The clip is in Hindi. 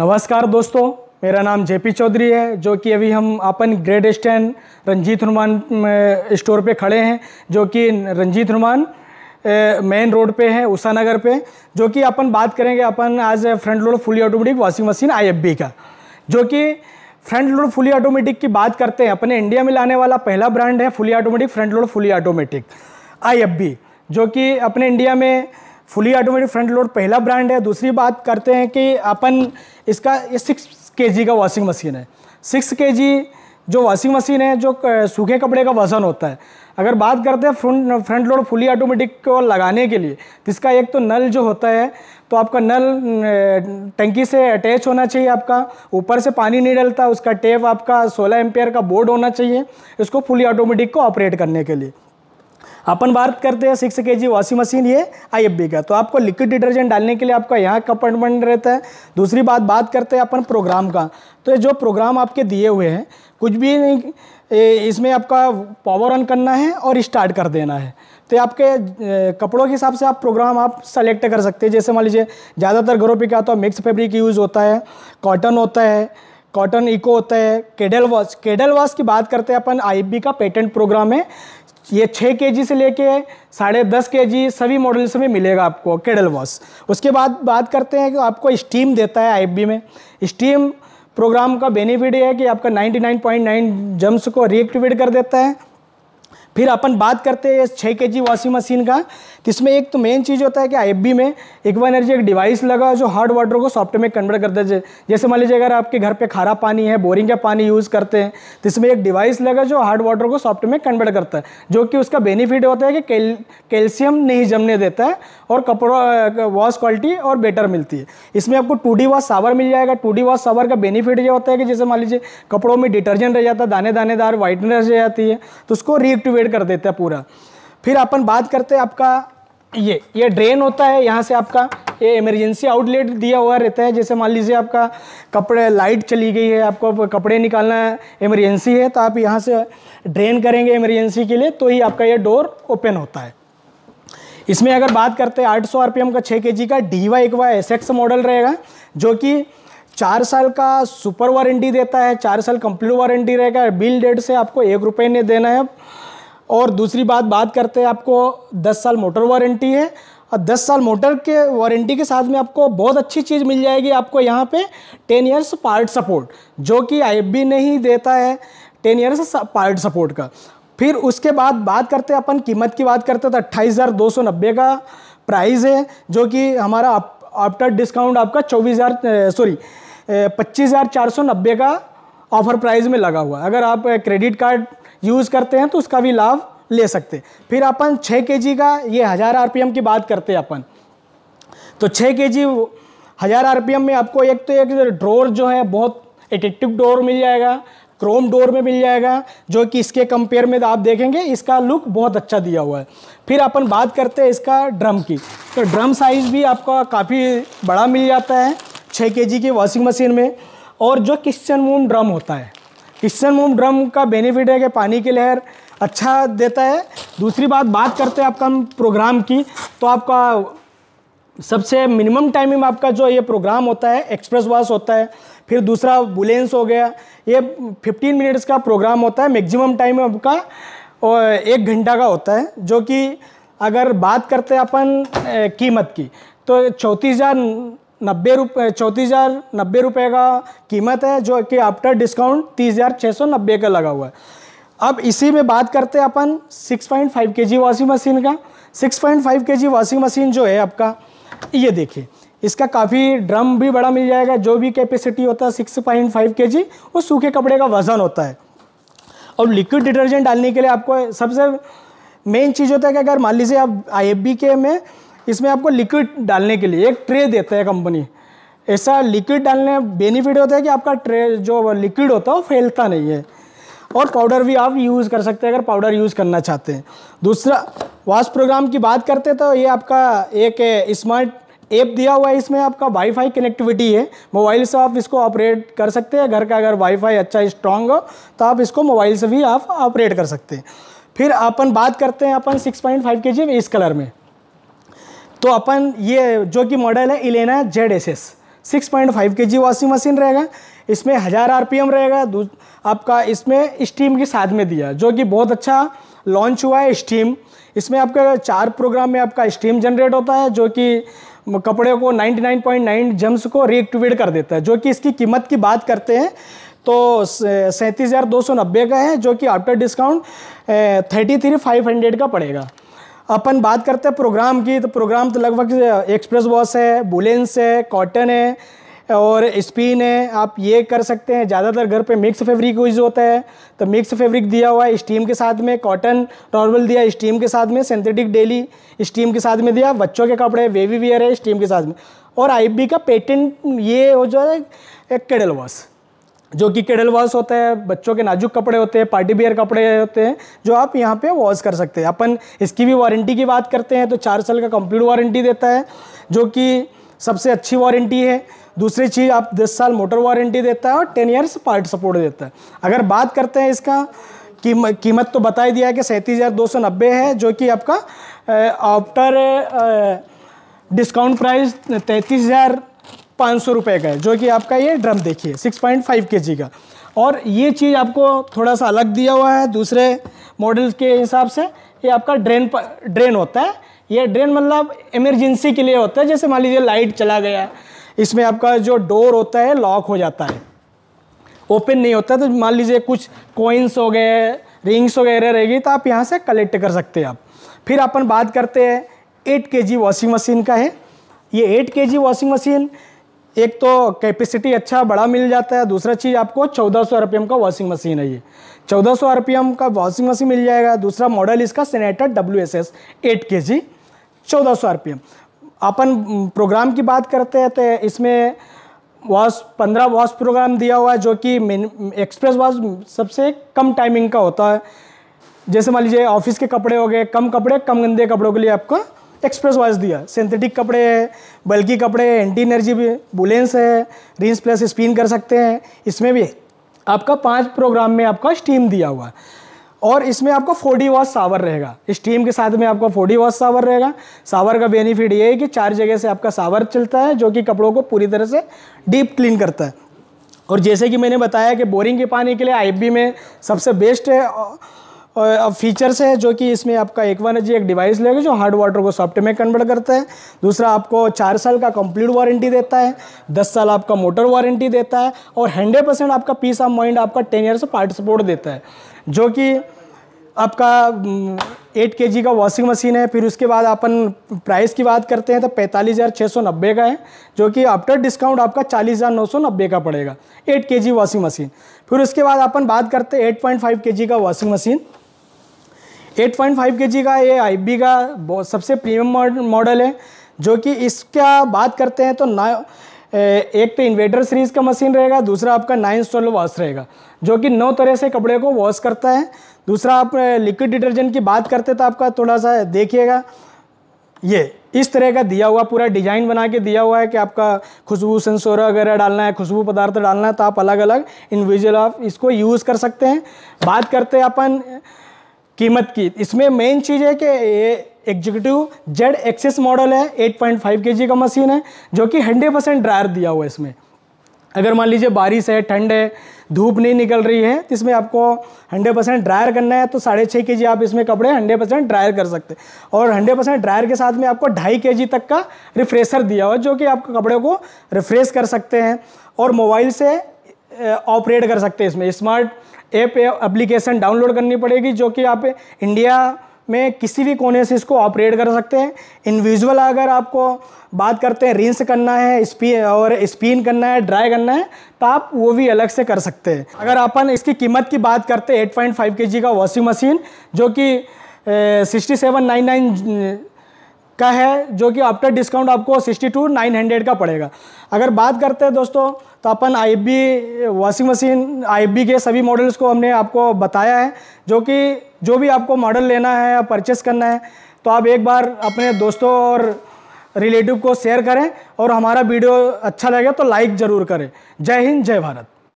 नमस्कार दोस्तों मेरा नाम जेपी चौधरी है जो कि अभी हम अपन ग्रेड स्टैंड रंजीत हनुमान स्टोर पे खड़े हैं जो कि रंजीत हनुमान मेन रोड पे है उषा नगर पे जो कि अपन बात करेंगे अपन आज front load fully automatic washing machine IFB का जो कि फ्रंट लोड फुली ऑटोमेटिक की बात करते हैं अपने इंडिया में लाने वाला पहला ब्रांड है fully automatic front load fully automatic आई जो कि अपने इंडिया में फुली ऑटोमेटिक फ्रंट लोड पहला ब्रांड है दूसरी बात करते हैं कि अपन इसका ये सिक्स के का वॉशिंग मशीन है सिक्स के जो वॉशिंग मशीन है जो सूखे कपड़े का वजन होता है अगर बात करते हैं front front load fully automatic को लगाने के लिए जिसका एक तो नल जो होता है तो आपका नल टंकी से अटैच होना चाहिए आपका ऊपर से पानी नहीं डलता उसका टेप आपका 16 एम्पेयर का बोर्ड होना चाहिए इसको फुली ऑटोमेटिक को ऑपरेट करने के लिए अपन बात करते हैं सिक्स के जी वॉशिंग मशीन ये आई एफ बी का तो आपको लिक्विड डिटर्जेंट डालने के लिए आपका यहाँ कंपार्टमेंट रहता है दूसरी बात बात करते हैं अपन प्रोग्राम का तो जो प्रोग्राम आपके दिए हुए हैं कुछ भी नहीं इसमें आपका पावर ऑन करना है और स्टार्ट कर देना है तो आपके कपड़ों के हिसाब से आप प्रोग्राम आप सेलेक्ट कर सकते हैं जैसे मान लीजिए ज़्यादातर घरों पर क्या होता है मिक्स फेब्रिक यूज़ होता है कॉटन होता है कॉटन इको होता है केडल वॉश केडल वॉश की बात करते हैं अपन आई का पेटेंट प्रोग्राम है ये छः के जी से लेके साढ़े दस के जी सभी मॉडल्स में मिलेगा आपको केडल वॉश उसके बाद बात करते हैं कि आपको स्टीम देता है आई में स्टीम प्रोग्राम का बेनिफिट ये है कि आपका 99.9 जम्स को रिएक्टिवेट कर देता है फिर अपन बात करते हैं इस छः के जी वॉशिंग मशीन का तो इसमें एक तो मेन चीज़ होता है कि एफ में इक्वा एनर्जी एक डिवाइस लगा जो हार्ड वाटर को सॉफ्ट में कन्वर्ट कर है जैसे मान लीजिए अगर आपके घर पे खारा पानी है बोरिंग का पानी यूज़ करते हैं तो इसमें एक डिवाइस लगा जो हार्ड वाटर को सॉफ्ट में कन्वर्ट करता है जो कि उसका बेनिफिट होता है कि कैल कैल्शियम नहीं जमने देता है और कपड़ों वॉश क्वालिटी और बेटर मिलती है इसमें आपको टू डी वॉश सावर मिल जाएगा टू डी वॉश सावर का बेनिफिट ये होता है कि जैसे मान लीजिए कपड़ों में डिटर्जेंट रह जाता है दाने दानेदार व्हाइटनर रह जाती है तो उसको रीएक्टिवेट डिवाइड कर देते हैं पूरा फिर अपन बात करते हैं आपका ये ये ड्रेन होता है यहाँ से आपका ये इमरजेंसी आउटलेट दिया हुआ रहता है जैसे मान लीजिए आपका कपड़े लाइट चली गई है आपको कपड़े निकालना है इमरजेंसी है तो आप यहाँ से ड्रेन करेंगे इमरजेंसी के लिए तो ही आपका ये डोर ओपन होता है इसमें अगर बात करते हैं 800 आरपीएम का 6 केजी का डी वाई डीवा इकवा एसएक्स मॉडल रहेगा जो कि चार साल का सुपर वारंटी देता है चार साल कंप्लीट वारंटी रहेगा बिल डेट से आपको एक रुपये नहीं देना है और दूसरी बात बात करते हैं आपको 10 साल मोटर वारंटी है और 10 साल मोटर के वारंटी के साथ में आपको बहुत अच्छी चीज़ मिल जाएगी आपको यहाँ पे 10 इयर्स पार्ट सपोर्ट जो कि आई नहीं देता है 10 इयर्स पार्ट सपोर्ट का फिर उसके बाद बात करते हैं अपन कीमत की बात करते हैं तो अट्ठाईस का प्राइस है जो कि हमारा आफ्टर डिस्काउंट आपका चौबीस हज़ार सॉरी पच्चीस हज़ार चार सौ नब्बे का ऑफर प्राइस में लगा हुआ है अगर आप क्रेडिट कार्ड यूज़ करते हैं तो उसका भी लाभ ले सकते फिर अपन छः के का ये हज़ार आर की बात करते हैं अपन तो छः के जी हज़ार आर में आपको एक तो एक ड्रोर जो है बहुत एडिक्टिव डोर मिल जाएगा क्रोम डोर में मिल जाएगा जो कि इसके कंपेयर में आप देखेंगे इसका लुक बहुत अच्छा दिया हुआ है फिर अपन बात करते हैं इसका ड्रम की तो ड्रम साइज़ भी आपका काफ़ी बड़ा मिल जाता है छः के की वॉशिंग मशीन में और जो किचन मोम ड्रम होता है किशन मोम ड्रम का बेनिफिट है कि पानी की लहर अच्छा देता है दूसरी बात बात करते हैं आपका हम प्रोग्राम की तो आपका सबसे मिनिमम टाइमिंग आपका जो ये प्रोग्राम होता है एक्सप्रेस वाश होता है फिर दूसरा बुलेंस हो गया ये 15 मिनट्स का प्रोग्राम होता है मैक्सिमम टाइम आपका और एक घंटा का होता है जो कि अगर बात करते हैं अपन कीमत की तो चौंतीस हज़ार नब्बे रुपये चौंतीस हज़ार नब्बे रुपये का कीमत है जो कि आफ्टर डिस्काउंट तीस हज़ार छः सौ नब्बे का लगा हुआ है अब इसी में बात करते हैं अपन six point five K G washing machine का six point five K G washing machine जो है आपका ये देखिए इसका काफ़ी ड्रम भी बड़ा मिल जाएगा जो भी कैपेसिटी होता है सिक्स पॉइंट फाइव के जी वो सूखे कपड़े का वज़न होता है और लिक्विड डिटर्जेंट डालने के लिए आपको सबसे मेन चीज़ होता है कि अगर मान लीजिए आप आई के में इसमें आपको लिक्विड डालने के लिए एक ट्रे देता है कंपनी ऐसा लिक्विड डालने बेनिफिट होता है कि आपका ट्रे जो लिक्विड होता है वो फैलता नहीं है और पाउडर भी आप यूज़ कर सकते हैं अगर पाउडर यूज़ करना चाहते हैं दूसरा वॉश प्रोग्राम की बात करते हैं तो ये आपका एक स्मार्ट eh, ऐप दिया हुआ है इसमें आपका वाईफाई कनेक्टिविटी है मोबाइल से आप इसको ऑपरेट कर सकते हैं घर का अगर वाईफाई अच्छा स्ट्रांग हो तो आप इसको मोबाइल से भी आप ऑपरेट कर सकते हैं फिर अपन बात करते हैं अपन 6.5 पॉइंट के जी इस कलर में तो अपन ये जो कि मॉडल है Elena Z S S six point five K G washing machine रहेगा इसमें हज़ार आर पी एम रहेगा आपका इसमें स्टीम के साथ में दिया जो कि बहुत अच्छा लॉन्च हुआ है स्टीम इसमें आपका चार प्रोग्राम में आपका स्टीम जनरेट होता है जो कि कपड़े को 99.9 जम्स को रिएक्टिवेट कर देता है जो कि इसकी कीमत की बात करते हैं तो सैंतीस हज़ार दो सौ नब्बे का है जो कि after discount thirty three five hundred का पड़ेगा अपन बात करते हैं प्रोग्राम की तो प्रोग्राम तो लगभग एक्सप्रेस वॉश है बुलेंस है कॉटन है और स्पिन है आप ये कर सकते हैं ज़्यादातर घर पे मिक्स फैब्रिक यूज होता है तो मिक्स फैब्रिक दिया हुआ है स्टीम के साथ में कॉटन नॉर्मल दिया स्टीम के साथ में सिंथेटिक डेली स्टीम के साथ में दिया बच्चों के कपड़े वेवी वेयर है स्टीम के साथ में और आईबी का पेटेंट ये हो जो है एक केडल वॉश जो कि केडल वॉश होता है बच्चों के नाजुक कपड़े होते हैं पार्टी बियर कपड़े होते हैं जो आप यहाँ पे वॉश कर सकते हैं अपन इसकी भी वारंटी की बात करते हैं तो चार साल का कंप्लीट वारंटी देता है जो कि सबसे अच्छी वारंटी है दूसरी चीज़ आप दस साल मोटर वारंटी देता है और टेन ईयर्स पार्ट सपोर्ट देता है अगर बात करते हैं इसका कीमत तो बता ही दिया है कि सैंतीस हज़ार दो सौ नब्बे है जो कि आपका आफ्टर डिस्काउंट प्राइस तैंतीस हज़ार पाँच सौ रुपये का है जो कि आपका ये ड्रम देखिए सिक्स पॉइंट फाइव के जी का और ये चीज़ आपको थोड़ा सा अलग दिया हुआ है दूसरे मॉडल्स के हिसाब से ये आपका ड्रेन ड्रेन होता है ये ड्रेन मतलब इमरजेंसी के लिए होता है जैसे मान लीजिए लाइट चला गया इसमें आपका जो डोर होता है लॉक हो जाता है ओपन नहीं होता तो मान लीजिए कुछ कॉइन्स हो गए रिंग्स वगैरह रहेगी तो आप यहाँ से कलेक्ट कर सकते हैं आप फिर अपन बात करते हैं eight K G washing machine का है ये eight K G washing machine एक तो कैपेसिटी अच्छा बड़ा मिल जाता है दूसरा चीज़ आपको 1400 सौ का वॉशिंग मशीन है ये 1400 सौ का वॉशिंग मशीन मिल जाएगा दूसरा मॉडल इसका Senator W S S eight K G चौदह सौ अपन प्रोग्राम की बात करते हैं तो इसमें वॉश पंद्रह वॉश प्रोग्राम दिया हुआ है जो कि एक्सप्रेस वॉश सबसे कम टाइमिंग का होता है जैसे मान लीजिए ऑफिस के कपड़े हो गए कम कपड़े कम गंदे कपड़ों के लिए आपका एक्सप्रेस वॉश दिया सिंथेटिक कपड़े हैं बल्कि कपड़े हैं एंटी एनर्जी भी बुलेंस है रिंस प्लस स्पिन कर सकते हैं इसमें भी आपका पाँच प्रोग्राम में आपका स्टीम दिया हुआ है और इसमें आपको फोर्टी वॉश सावर रहेगा स्टीम के साथ में आपका फोर्टी वॉश सावर रहेगा सावर का बेनिफिट ये है कि चार जगह से आपका सावर चलता है जो कि कपड़ों को पूरी तरह से डीप क्लीन करता है और जैसे कि मैंने बताया कि बोरिंग के पानी के लिए आईबी में सबसे बेस्ट है अब फीचर्स है जो कि इसमें आपका एक वन जी एक डिवाइस लेगा जो हार्ड वाटर को सॉफ्ट में कन्वर्ट करता है दूसरा आपको चार साल का कंप्लीट वारंटी देता है दस साल आपका मोटर वारंटी देता है और हंड्रेड परसेंट आपका पीस ऑफ माइंड आपका टेन ईयर्स पार्ट सपोर्ट देता है जो कि आपका एट हम्म, के का वॉशिंग मशीन है फिर उसके बाद अपन प्राइस की बात करते हैं तो पैंतालीस हज़ार छः सौ नब्बे का है जो कि आफ्टर डिस्काउंट आपका चालीस हज़ार नौ सौ नब्बे का पड़ेगा एट के वॉशिंग मशीन फिर उसके बाद अपन बात करते हैं एट पॉइंट फाइव के का वॉशिंग मशीन 8.5 जी का ये बी का सबसे प्रीमियम मॉडल है जो कि इसका बात करते हैं तो ना एक तो इन्वेटर सीरीज़ का मशीन रहेगा दूसरा आपका नाइन स्टोल वॉश रहेगा जो कि नौ तरह से कपड़े को वॉश करता है दूसरा आप लिक्विड डिटर्जेंट की बात करते तो आपका थोड़ा सा देखिएगा ये इस तरह का दिया हुआ पूरा डिजाइन बना के दिया हुआ है कि आपका खुशबू सेंसोर वगैरह डालना है खुशबू पदार्थ डालना है तो आप अलग अलग इंडिविजुअल आप इसको यूज़ कर सकते हैं बात करते हैं अपन कीमत की इसमें मेन चीज़ है कि एग्जीक्यूटिव जेड एक्सेस मॉडल है 8.5 जी का मशीन है जो कि 100 परसेंट ड्रायर दिया हुआ है इसमें अगर मान लीजिए बारिश है ठंड है धूप नहीं निकल रही है तो इसमें आपको 100 परसेंट ड्रायर करना है तो साढ़े छः के जी आप इसमें कपड़े 100 परसेंट ड्रायर कर सकते हैं और 100 परसेंट ड्रायर के साथ में आपको ढाई के जी तक का रिफ्रेशर दिया हुआ है जो कि आपके कपड़े को रिफ्रेश कर सकते हैं और मोबाइल से ऑपरेट कर सकते हैं इसमें स्मार्ट ऐप एप्लीकेशन डाउनलोड करनी पड़ेगी जो कि आप इंडिया में किसी भी कोने से इसको ऑपरेट कर सकते हैं इनविजुअल अगर आपको बात करते हैं रिंस करना है स्पी और स्पिन करना है ड्राई करना है तो आप वो भी अलग से कर सकते हैं अगर अपन इसकी कीमत की बात करते हैं 8.5 पॉइंट का वॉशिंग मशीन जो कि सिक्सटी सेवन नाइन नाइन का है जो कि आफ्टर डिस्काउंट आपको सिक्सटी टू नाइन हंड्रेड का पड़ेगा अगर बात करते हैं दोस्तों तो अपन आई वॉशिंग मशीन आई के सभी मॉडल्स को हमने आपको बताया है जो कि जो भी आपको मॉडल लेना है या परचेस करना है तो आप एक बार अपने दोस्तों और रिलेटिव को शेयर करें और हमारा वीडियो अच्छा लगे तो लाइक ज़रूर करें जय हिंद जय भारत